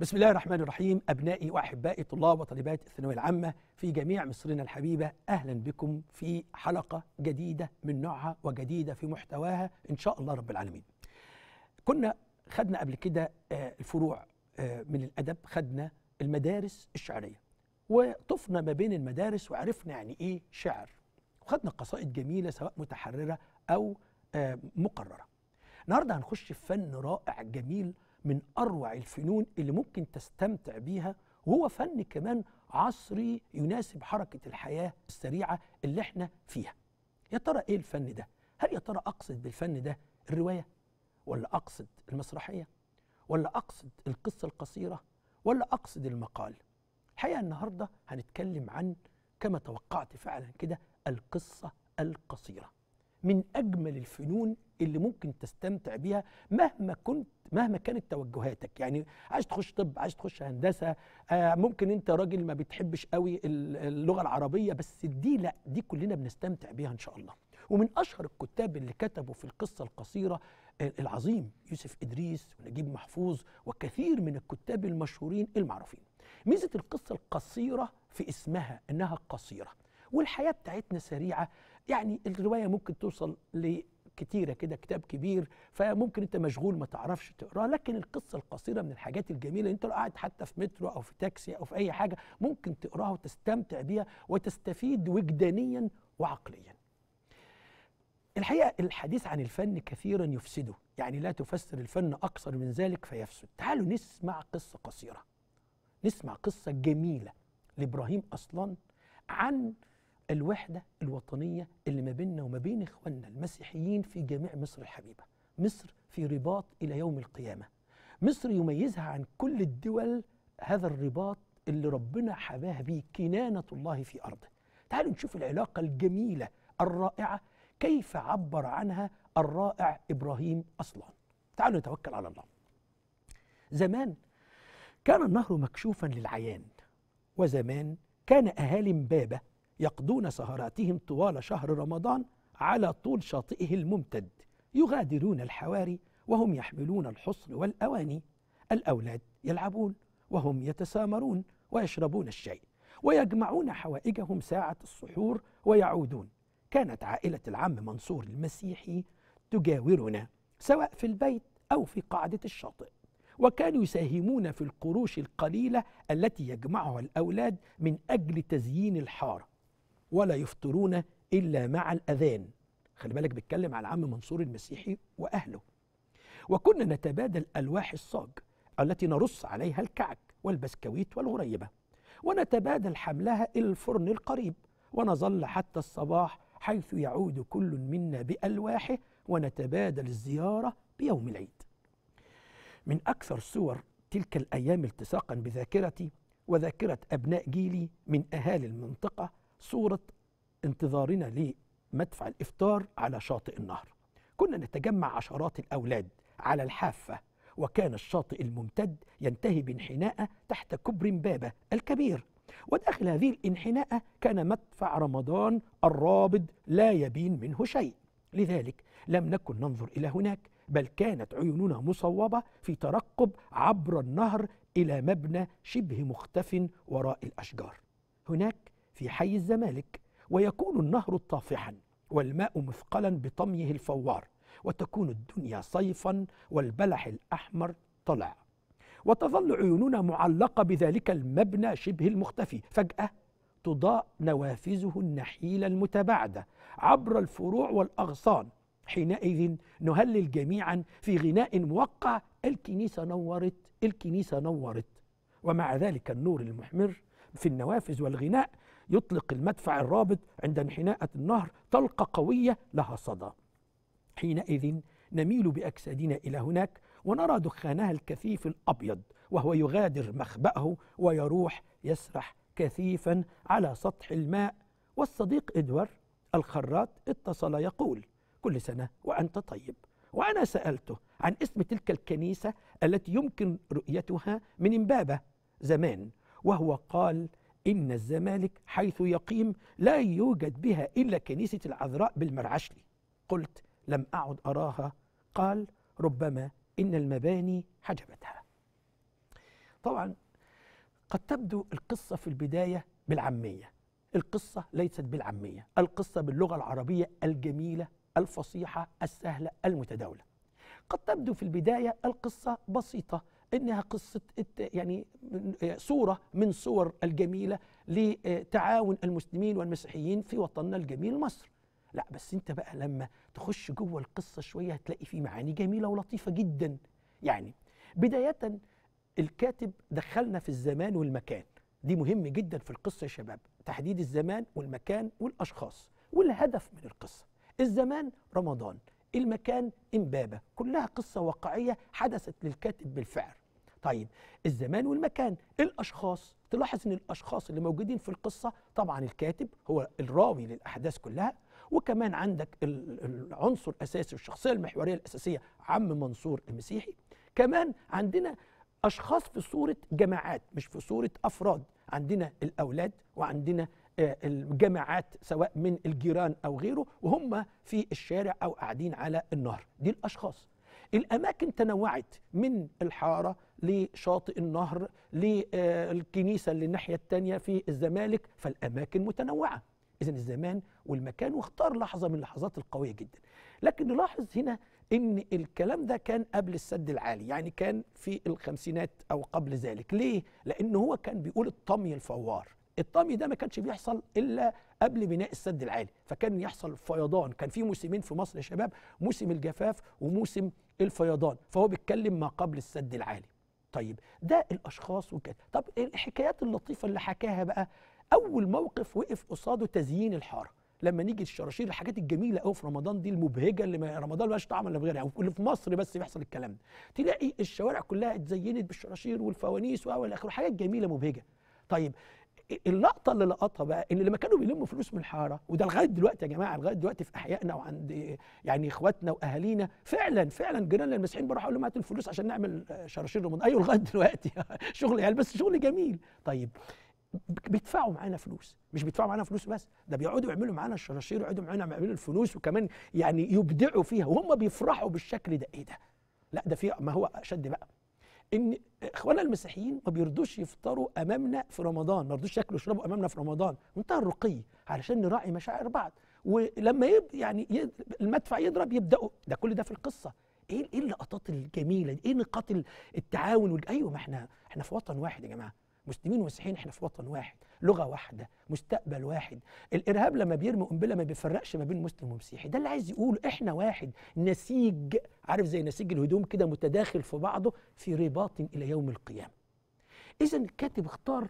بسم الله الرحمن الرحيم أبنائي وأحبائي طلاب وطالبات الثانوية العامة في جميع مصرنا الحبيبة أهلا بكم في حلقة جديدة من نوعها وجديدة في محتواها إن شاء الله رب العالمين كنا خدنا قبل كده آه، الفروع آه، من الأدب خدنا المدارس الشعرية وطفنا ما بين المدارس وعرفنا يعني إيه شعر وخدنا قصائد جميلة سواء متحررة أو آه، مقررة النهاردة هنخش في فن رائع جميل من اروع الفنون اللي ممكن تستمتع بيها وهو فن كمان عصري يناسب حركه الحياه السريعه اللي احنا فيها يا ترى ايه الفن ده هل يا ترى اقصد بالفن ده الروايه ولا اقصد المسرحيه ولا اقصد القصه القصيره ولا اقصد المقال الحقيقه النهارده هنتكلم عن كما توقعت فعلا كده القصه القصيره من اجمل الفنون اللي ممكن تستمتع بيها مهما كنت مهما كانت توجهاتك يعني عايز تخش طب عايز تخش هندسه آه ممكن انت راجل ما بتحبش قوي اللغه العربيه بس دي لا دي كلنا بنستمتع بيها ان شاء الله ومن اشهر الكتاب اللي كتبوا في القصه القصيره آه، العظيم يوسف ادريس ونجيب محفوظ وكثير من الكتاب المشهورين المعروفين ميزه القصه القصيره في اسمها انها قصيره والحياه بتاعتنا سريعه يعني الروايه ممكن توصل ل كتيره كده كتاب كبير فممكن انت مشغول ما تعرفش تقراه لكن القصه القصيره من الحاجات الجميله انت لو قاعد حتى في مترو او في تاكسي او في اي حاجه ممكن تقراها وتستمتع بيها وتستفيد وجدانيا وعقليا الحقيقه الحديث عن الفن كثيرا يفسده يعني لا تفسر الفن اكثر من ذلك فيفسد تعالوا نسمع قصه قصيره نسمع قصه جميله لابراهيم اصلا عن الوحدة الوطنية اللي ما بيننا وما بين إخواننا المسيحيين في جميع مصر الحبيبة مصر في رباط إلى يوم القيامة مصر يميزها عن كل الدول هذا الرباط اللي ربنا حباها به كنانة الله في أرضه تعالوا نشوف العلاقة الجميلة الرائعة كيف عبر عنها الرائع إبراهيم أصلان تعالوا نتوكل على الله زمان كان النهر مكشوفا للعيان وزمان كان أهالي امبابة يقضون سهراتهم طوال شهر رمضان على طول شاطئه الممتد يغادرون الحواري وهم يحملون الحصن والأواني الأولاد يلعبون وهم يتسامرون ويشربون الشاي ويجمعون حوائجهم ساعة السحور ويعودون كانت عائلة العم منصور المسيحي تجاورنا سواء في البيت أو في قاعدة الشاطئ وكانوا يساهمون في القروش القليلة التي يجمعها الأولاد من أجل تزيين الحارة ولا يفطرون إلا مع الأذان خلي بالك بيتكلم على العم منصور المسيحي وأهله وكنا نتبادل ألواح الصاج التي نرص عليها الكعك والبسكويت والغريبة ونتبادل حملها إلى الفرن القريب ونظل حتى الصباح حيث يعود كل منا بألواحه ونتبادل الزيارة بيوم العيد من أكثر صور تلك الأيام التصاقا بذاكرتي وذاكرة أبناء جيلي من أهالي المنطقة صورة انتظارنا لمدفع الإفطار على شاطئ النهر كنا نتجمع عشرات الأولاد على الحافة وكان الشاطئ الممتد ينتهي بانحناءة تحت كبر بابة الكبير وداخل هذه الانحناءة كان مدفع رمضان الرابض لا يبين منه شيء لذلك لم نكن ننظر إلى هناك بل كانت عيوننا مصوبة في ترقب عبر النهر إلى مبنى شبه مختف وراء الأشجار هناك في حي الزمالك ويكون النهر طافحا والماء مثقلا بطميه الفوار وتكون الدنيا صيفا والبلح الأحمر طلع وتظل عيوننا معلقة بذلك المبنى شبه المختفي فجأة تضاء نوافذه النحيلة المتباعدة عبر الفروع والأغصان حينئذ نهلل جميعا في غناء موقع الكنيسة نورت الكنيسة نورت ومع ذلك النور المحمر في النوافذ والغناء يطلق المدفع الرابط عند انحناءة النهر طلقة قوية لها صدى حينئذ نميل بأجسادنا إلى هناك ونرى دخانها الكثيف الأبيض وهو يغادر مخبأه ويروح يسرح كثيفا على سطح الماء والصديق إدوار الخراط اتصل يقول كل سنة وأنت طيب وأنا سألته عن اسم تلك الكنيسة التي يمكن رؤيتها من إمبابة زمان وهو قال إن الزمالك حيث يقيم لا يوجد بها إلا كنيسة العذراء بالمرعشلي قلت لم أعد أراها قال ربما إن المباني حجبتها طبعا قد تبدو القصة في البداية بالعامية القصة ليست بالعامية القصة باللغة العربية الجميلة الفصيحة السهلة المتداولة قد تبدو في البداية القصة بسيطة انها قصه يعني صوره من صور الجميله لتعاون المسلمين والمسيحيين في وطننا الجميل مصر لا بس انت بقى لما تخش جوه القصه شويه هتلاقي فيه معاني جميله ولطيفه جدا يعني بدايه الكاتب دخلنا في الزمان والمكان دي مهم جدا في القصه يا شباب تحديد الزمان والمكان والاشخاص والهدف من القصه الزمان رمضان المكان امبابه كلها قصه واقعيه حدثت للكاتب بالفعل طيب الزمان والمكان الاشخاص تلاحظ ان الاشخاص اللي موجودين في القصه طبعا الكاتب هو الراوي للاحداث كلها وكمان عندك العنصر الاساسي والشخصيه المحوريه الاساسيه عم منصور المسيحي كمان عندنا اشخاص في صوره جماعات مش في صوره افراد عندنا الاولاد وعندنا آه، الجماعات سواء من الجيران او غيره وهم في الشارع او قاعدين على النهر دي الاشخاص الاماكن تنوعت من الحاره لشاطئ النهر للكنيسه اللي الناحيه الثانيه في الزمالك فالاماكن متنوعه اذا الزمان والمكان واختار لحظه من اللحظات القويه جدا لكن نلاحظ هنا ان الكلام ده كان قبل السد العالي يعني كان في الخمسينات او قبل ذلك ليه لان هو كان بيقول الطمي الفوار الطمي ده ما كانش بيحصل الا قبل بناء السد العالي فكان يحصل فيضان كان في موسمين في مصر يا شباب موسم الجفاف وموسم الفيضان فهو بيتكلم ما قبل السد العالي طيب ده الاشخاص وكده طب الحكايات اللطيفه اللي حكاها بقى اول موقف وقف قصاده تزيين الحاره لما نيجي الشراشير الحاجات الجميله قوي في رمضان دي المبهجه اللي ما رمضان ملهاش طعم الا بغيرها واللي في مصر بس بيحصل الكلام ده تلاقي الشوارع كلها اتزينت بالشراشير والفوانيس والى اخره حاجات جميله مبهجه طيب اللقطه اللي لقطها بقى ان لما كانوا بيلموا فلوس من الحاره وده لغايه دلوقتي يا جماعه لغايه دلوقتي في احيائنا وعند يعني اخواتنا واهالينا فعلا فعلا جيراننا المسيحيين بروح اقول لهم هات الفلوس عشان نعمل شراشير رمضان ايوه لغايه دلوقتي شغل يعني بس شغل جميل طيب بيدفعوا معانا فلوس مش بيدفعوا معانا فلوس بس ده بيقعدوا يعملوا معانا الشراشير ويقعدوا معانا يعملوا الفلوس وكمان يعني يبدعوا فيها وهم بيفرحوا بالشكل ده ايه ده لا ده في ما هو اشد بقى ان اخواننا المسيحيين ما بيرضوش يفطروا امامنا في رمضان ما بيرضوش ياكلوا يشربوا امامنا في رمضان منتهى الرقي علشان نراعي مشاعر بعض ولما يب يعني المدفع يضرب يبداوا ده كل ده في القصه ايه ايه اللقطات الجميله دي ايه نقاط التعاون ايوه ما احنا احنا في وطن واحد يا جماعه مسلمين ومسيحيين احنا في وطن واحد لغه واحده مستقبل واحد الارهاب لما بيرمي قنبله ما بيفرقش ما بين مسلم ومسيحي ده اللي عايز يقول احنا واحد نسيج عارف زي نسيج الهدوم كده متداخل في بعضه في رباط الى يوم القيامه اذا الكاتب اختار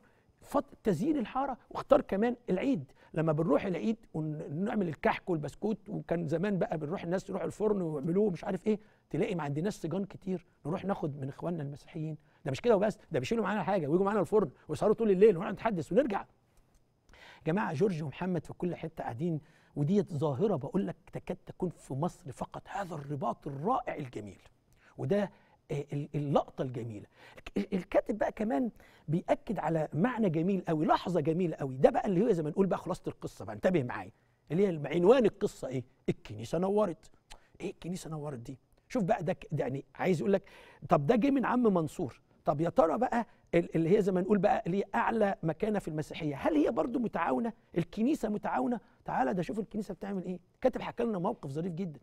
تزيين الحاره واختار كمان العيد لما بنروح العيد ونعمل الكحك والبسكوت وكان زمان بقى بنروح الناس يروحوا الفرن ويعملوه مش عارف ايه تلاقي ما عندناش سجان كتير نروح ناخد من اخواننا المسيحيين ده مش كده وبس ده بيشيلوا معانا حاجه ويجوا معانا الفرن ويسهروا طول الليل ونقعد نتحدث ونرجع جماعه جورج ومحمد في كل حته قاعدين وديت ظاهره بقول لك تكاد تكون في مصر فقط هذا الرباط الرائع الجميل وده آه، اللقطه الجميله الكاتب بقى كمان بياكد على معنى جميل قوي لحظه جميله قوي ده بقى اللي هو زي ما نقول بقى خلاصه القصه بقى انتبه معايا اللي هي عنوان القصه ايه الكنيسه نورت ايه الكنيسه نورت دي شوف بقى ده يعني عايز يقول لك طب ده جه من عم منصور طب يا ترى بقى اللي هي زي ما نقول بقى هي اعلى مكانه في المسيحيه هل هي برضو متعاونه الكنيسه متعاونه تعالى ده شوف الكنيسه بتعمل ايه كاتب حكى لنا موقف ظريف جدا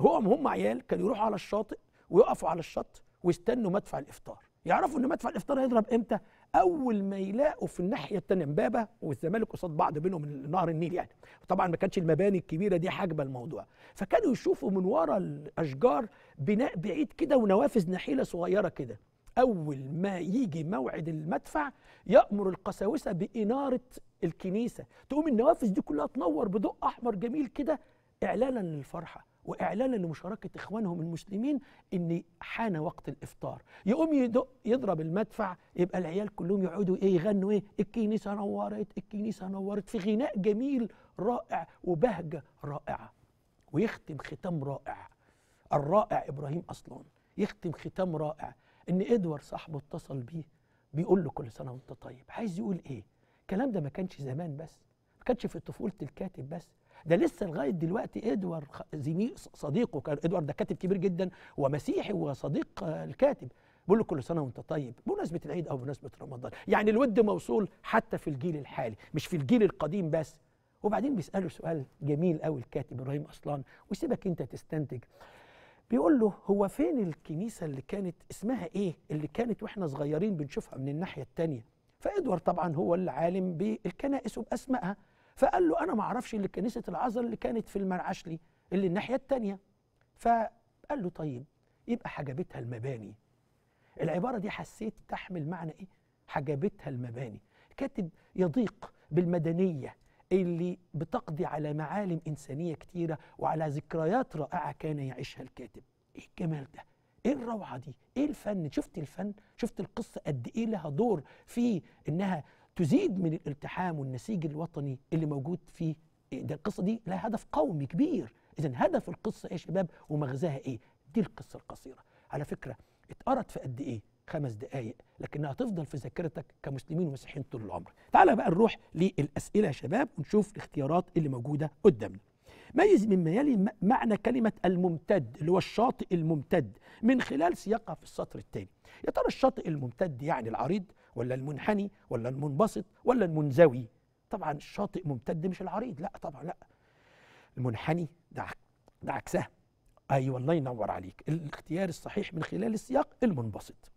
هو هم عيال كانوا يروحوا على الشاطئ ويقفوا على الشط ويستنوا مدفع الافطار يعرفوا ان مدفع الافطار هيضرب امتى اول ما يلاقوا في الناحيه الثانيه امبابه والزمالك قصاد بعض بينهم نهر النيل يعني طبعا ما كانتش المباني الكبيره دي حاجبه الموضوع فكانوا يشوفوا من ورا الاشجار بناء بعيد كده ونوافذ نحيله صغيره كده أول ما يجي موعد المدفع يأمر القساوسة بإنارة الكنيسة تقوم النوافذ دي كلها تنور بضوء أحمر جميل كده إعلانا للفرحة واعلانا لمشاركه اخوانهم المسلمين ان حان وقت الافطار يقوم يدق يضرب المدفع يبقى العيال كلهم يقعدوا ايه يغنوا ايه الكنيسه نورت الكنيسه نورت في غناء جميل رائع وبهجه رائعه ويختم ختام رائع الرائع ابراهيم اصلان يختم ختام رائع ان ادوار صاحبه اتصل بيه بيقول له كل سنه وانت طيب عايز يقول ايه الكلام ده ما كانش زمان بس ما كانش في طفوله الكاتب بس ده لسه لغايه دلوقتي ادوار زميل صديقه كان ادوار ده كاتب كبير جدا ومسيحي وصديق آه، الكاتب بقول له كل سنه وانت طيب بمناسبه العيد او بمناسبه رمضان يعني الود موصول حتى في الجيل الحالي مش في الجيل القديم بس وبعدين بيساله سؤال جميل قوي الكاتب ابراهيم اصلان وسيبك انت تستنتج بيقول له هو فين الكنيسه اللي كانت اسمها ايه اللي كانت واحنا صغيرين بنشوفها من الناحيه الثانيه فادوار طبعا هو اللي عالم بالكنائس وباسمائها فقال له انا ما اعرفش اللي كنيسه العذر اللي كانت في المرعشلي اللي الناحيه الثانيه فقال له طيب يبقى حجبتها المباني العباره دي حسيت تحمل معنى ايه حجبتها المباني كاتب يضيق بالمدنيه اللي بتقضي على معالم إنسانية كتيرة وعلى ذكريات رائعة كان يعيشها الكاتب إيه الجمال ده ايه الروعه دي ايه الفن شفت الفن شفت القصه قد ايه لها دور في انها تزيد من الالتحام والنسيج الوطني اللي موجود فيه ده القصه دي لها هدف قومي كبير اذا هدف القصه ايه يا شباب ومغزاها ايه دي القصه القصيره على فكره اتقرت في قد ايه خمس دقائق لكنها تفضل في ذاكرتك كمسلمين ومسيحيين طول العمر تعال بقى نروح للأسئلة يا شباب ونشوف الاختيارات اللي موجودة قدامنا ميز مما يلي معنى كلمة الممتد اللي هو الشاطئ الممتد من خلال سياقها في السطر الثاني يا ترى الشاطئ الممتد يعني العريض ولا المنحني ولا المنبسط ولا المنزوي طبعا الشاطئ ممتد مش العريض لا طبعا لا المنحني ده ده عكسها ايوه الله ينور عليك الاختيار الصحيح من خلال السياق المنبسط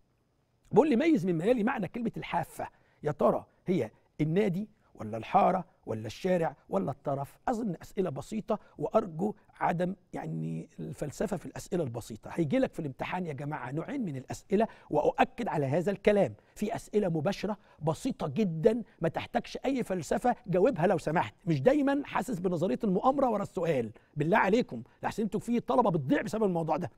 بقول لي ميز من ميالي معنى كلمه الحافه يا ترى هي النادي ولا الحاره ولا الشارع ولا الطرف اظن اسئله بسيطه وارجو عدم يعني الفلسفه في الاسئله البسيطه هيجي لك في الامتحان يا جماعه نوعين من الاسئله واؤكد على هذا الكلام في اسئله مباشره بسيطه جدا ما تحتاجش اي فلسفه جاوبها لو سمحت مش دايما حاسس بنظريه المؤامره ورا السؤال بالله عليكم لحسن انتوا في طلبه بتضيع بسبب الموضوع ده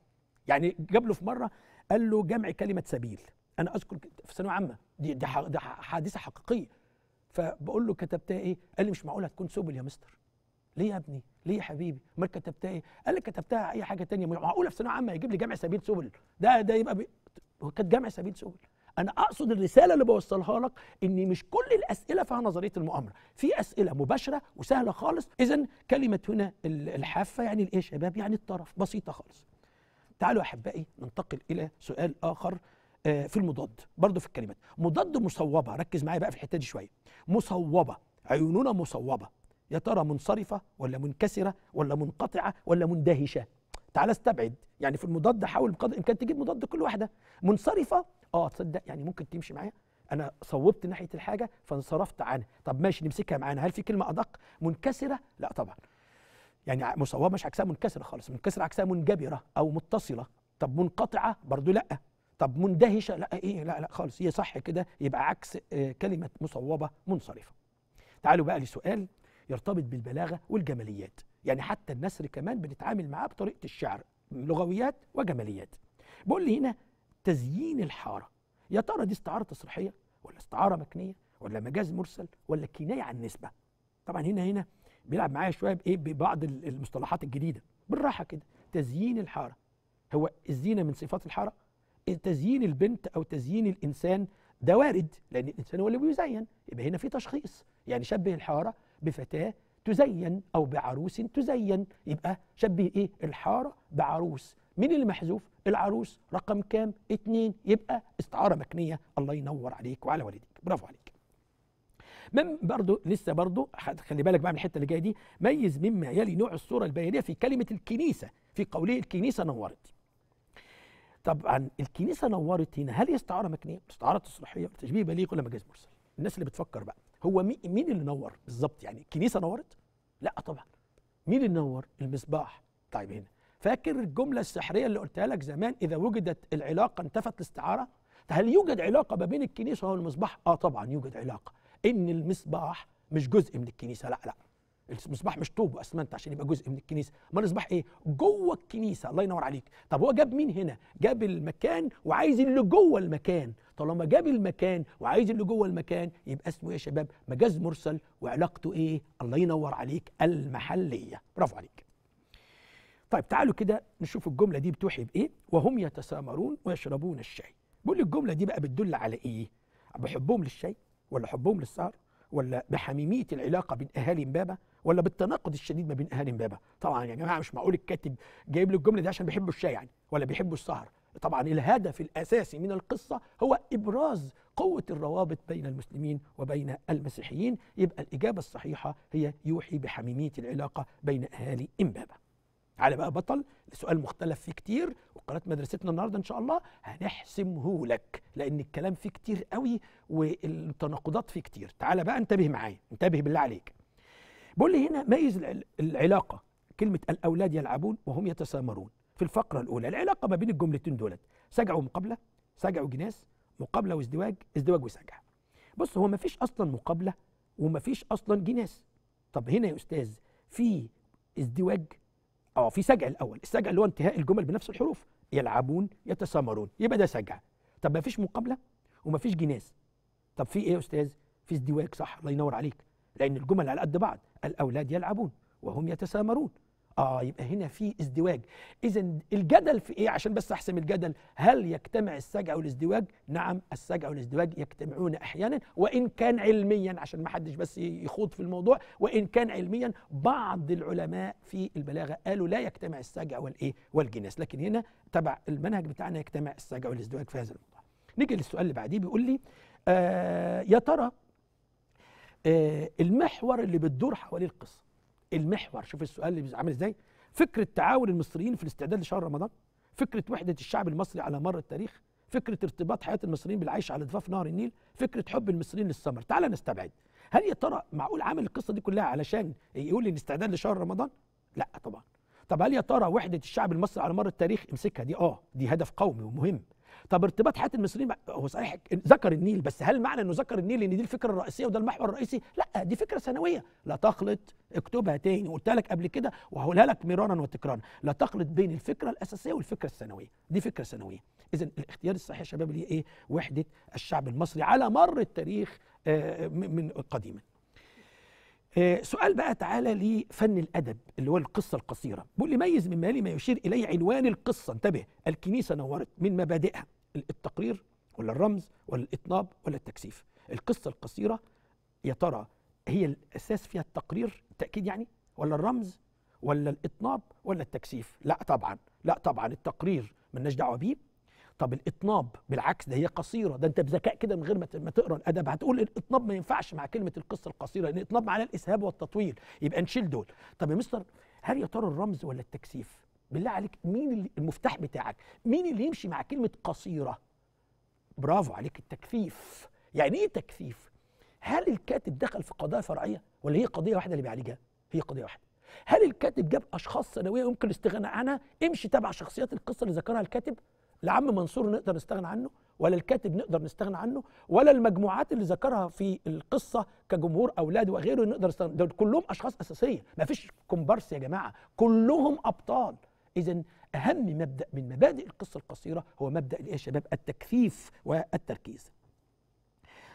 يعني جاب له في مره قال له جمع كلمه سبيل انا اذكر في ثانويه عامه دي ده حادثه حقيقيه فبقول له كتبتها ايه؟ قال لي مش معقول هتكون سبل يا مستر ليه يا ابني؟ ليه يا حبيبي؟ امال كتبتها ايه؟ قال لي كتبتها اي حاجه تانية معقوله في ثانويه عامه يجيب لي جمع سبيل سبل ده ده يبقى بي... كانت جمع سبيل سبل انا اقصد الرساله اللي بوصلها لك ان مش كل الاسئله فيها نظريه المؤامره في اسئله مباشره وسهله خالص اذا كلمه هنا الحافه يعني الايه يا شباب يعني الطرف بسيطه خالص تعالوا احبائي ننتقل الى سؤال اخر آه، في المضاد برضه في الكلمات مضاد مصوبه ركز معايا بقى في الحته دي شويه مصوبه عيوننا مصوبه يا ترى منصرفه ولا منكسره ولا منقطعه ولا مندهشه تعال استبعد يعني في المضاد حاول بقدر الامكان تجيب مضاد كل واحده منصرفه اه تصدق يعني ممكن تمشي معايا انا صوبت ناحيه الحاجه فانصرفت عنها طب ماشي نمسكها معانا هل في كلمه ادق منكسره لا طبعا يعني مصوبه مش عكسها منكسره خالص منكسره عكسها منجبره او متصله طب منقطعه برضو لا طب مندهشه لا ايه لا لا خالص هي صح كده يبقى عكس آه، كلمه مصوبه منصرفه تعالوا بقى لسؤال يرتبط بالبلاغه والجماليات يعني حتى النسر كمان بنتعامل معاه بطريقه الشعر لغويات وجماليات بقول لي هنا تزيين الحاره يا ترى دي استعاره تصريحيه ولا استعاره مكنيه ولا مجاز مرسل ولا كنايه عن نسبة طبعا هنا هنا بيلعب معايا شويه بايه ببعض المصطلحات الجديده بالراحه كده تزيين الحاره هو الزينه من صفات الحاره تزيين البنت او تزيين الانسان ده وارد لان الانسان هو اللي بيزين يبقى هنا في تشخيص يعني شبه الحاره بفتاه تزين او بعروس تزين يبقى شبه ايه الحاره بعروس مين اللي محذوف العروس رقم كام اتنين يبقى استعاره مكنيه الله ينور عليك وعلى والديك برافو عليك من برضو لسه برضو خلي بالك بقى من الحته اللي جايه دي ميز مما يلي نوع الصوره البيانيه في كلمه الكنيسه في قوله الكنيسه نورت طبعا الكنيسه نورت هنا هل استعاره مكنيه استعاره تصريحيه تشبيه بليغ ولا مجاز مرسل الناس اللي بتفكر بقى هو مين اللي نور بالظبط يعني الكنيسه نورت لا طبعا مين اللي نور المصباح طيب هنا فاكر الجمله السحريه اللي قلتها لك زمان اذا وجدت العلاقه انتفت الاستعاره هل يوجد علاقه ما بين الكنيسه والمصباح اه طبعا يوجد علاقه ان المصباح مش جزء من الكنيسه لا لا المصباح مش طوب واسمنت عشان يبقى جزء من الكنيسه امال المصباح ايه جوه الكنيسه الله ينور عليك طب هو جاب مين هنا جاب المكان وعايز اللي جوه المكان طالما جاب المكان وعايز اللي جوه المكان يبقى اسمه إيه يا شباب مجاز مرسل وعلاقته ايه الله ينور عليك المحليه برافو عليك طيب تعالوا كده نشوف الجمله دي بتوحي بايه وهم يتسامرون ويشربون الشاي بقول الجمله دي بقى بتدل على ايه بحبهم للشاي ولا حبهم للسهر ولا بحميميه العلاقه بين اهالي امبابه ولا بالتناقض الشديد ما بين اهالي امبابه طبعا يا جماعه مش معقول الكاتب جايب لي الجمله دي عشان بيحبوا الشاي يعني ولا بيحبوا السهر طبعا الهدف الاساسي من القصه هو ابراز قوه الروابط بين المسلمين وبين المسيحيين يبقى الاجابه الصحيحه هي يوحي بحميميه العلاقه بين اهالي امبابه على بقى بطل سؤال مختلف فيه كتير وقناه مدرستنا النهارده ان شاء الله هنحسمه لك لان الكلام فيه كتير قوي والتناقضات فيه كتير تعالى بقى انتبه معايا انتبه بالله عليك بقول لي هنا ميز العلاقه كلمه الاولاد يلعبون وهم يتسامرون في الفقره الاولى العلاقه ما بين الجملتين دولت سجع ومقابله سجع وجناس مقابله وازدواج ازدواج وسجع بص هو ما فيش اصلا مقابله وما فيش اصلا جناس طب هنا يا استاذ في ازدواج اه في سجع الاول السجع اللي هو انتهاء الجمل بنفس الحروف يلعبون يتسامرون يبقى ده سجع طب ما فيش مقابله وما فيش جناس طب في ايه يا استاذ في ازدواج صح الله ينور عليك لأن الجمل على قد بعض الأولاد يلعبون وهم يتسامرون اه يبقى هنا في ازدواج اذا الجدل في ايه عشان بس احسم الجدل هل يجتمع السجع والازدواج نعم السجع والازدواج يجتمعون احيانا وان كان علميا عشان ما حدش بس يخوض في الموضوع وان كان علميا بعض العلماء في البلاغه قالوا لا يجتمع السجع والايه والجناس لكن هنا تبع المنهج بتاعنا يجتمع السجع والازدواج في هذا الموضوع نيجي للسؤال اللي بعديه بيقول لي آه يا ترى آه، المحور اللي بتدور حواليه القصه المحور شوف السؤال اللي عامل ازاي فكره تعاون المصريين في الاستعداد لشهر رمضان فكره وحده الشعب المصري على مر التاريخ فكره ارتباط حياه المصريين بالعيش على ضفاف نهر النيل فكره حب المصريين للسمر تعال نستبعد هل يا ترى معقول عامل القصه دي كلها علشان يقول الاستعداد لشهر رمضان لا طبعا طب هل يا ترى وحده الشعب المصري على مر التاريخ امسكها دي اه دي هدف قومي ومهم طب ارتباط حياه المصريين هو صحيح ذكر النيل بس هل معنى انه ذكر النيل ان دي الفكره الرئيسيه وده المحور الرئيسي؟ لا دي فكره ثانويه لا تخلط اكتبها تاني قلت لك قبل كده وهقولها لك مرارا وتكرارا لا تخلط بين الفكره الاساسيه والفكره الثانويه دي فكره ثانويه اذا الاختيار الصحيح يا شباب ليه ايه؟ وحده الشعب المصري على مر التاريخ آه، من قديما آه، سؤال بقى تعالى لفن الادب اللي هو القصه القصيره بيقول يميز ميز من مالي ما يشير اليه عنوان القصه انتبه الكنيسه نورت من مبادئها التقرير ولا الرمز ولا الاطناب ولا التكثيف القصه القصيره يا ترى هي الاساس فيها التقرير تاكيد يعني ولا الرمز ولا الاطناب ولا التكثيف لا طبعا لا طبعا التقرير مالناش دعوه بيه طب الاطناب بالعكس ده هي قصيره ده انت بذكاء كده من غير ما تقرا الادب هتقول الاطناب ما ينفعش مع كلمه القصه القصيره لان الاطناب معناه الاسهاب والتطويل يبقى نشيل دول طب يا مستر هل يا ترى الرمز ولا التكثيف بالله عليك مين اللي المفتاح بتاعك مين اللي يمشي مع كلمه قصيره برافو عليك التكثيف يعني ايه تكثيف هل الكاتب دخل في قضايا فرعيه ولا هي قضيه واحده اللي بيعالجها هي قضيه واحده هل الكاتب جاب اشخاص ثانويه يمكن الاستغناء عنها امشي تبع شخصيات القصه اللي ذكرها الكاتب لعم منصور نقدر نستغنى عنه ولا الكاتب نقدر نستغنى عنه ولا المجموعات اللي ذكرها في القصه كجمهور اولاد وغيره نقدر نستغنى دول كلهم اشخاص اساسيه ما فيش كومبارس يا جماعه كلهم ابطال إذا أهم مبدأ من مبادئ القصة القصيرة هو مبدأ يا شباب التكثيف والتركيز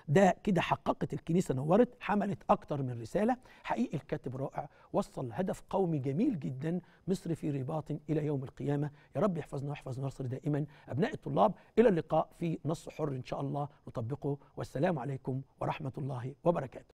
ده كده حققت الكنيسه نورت حملت اكتر من رساله حقيقي الكاتب رائع وصل هدف قومي جميل جدا مصر في رباط الى يوم القيامه يا رب يحفظنا ويحفظ مصر دائما ابناء الطلاب الى اللقاء في نص حر ان شاء الله نطبقه والسلام عليكم ورحمه الله وبركاته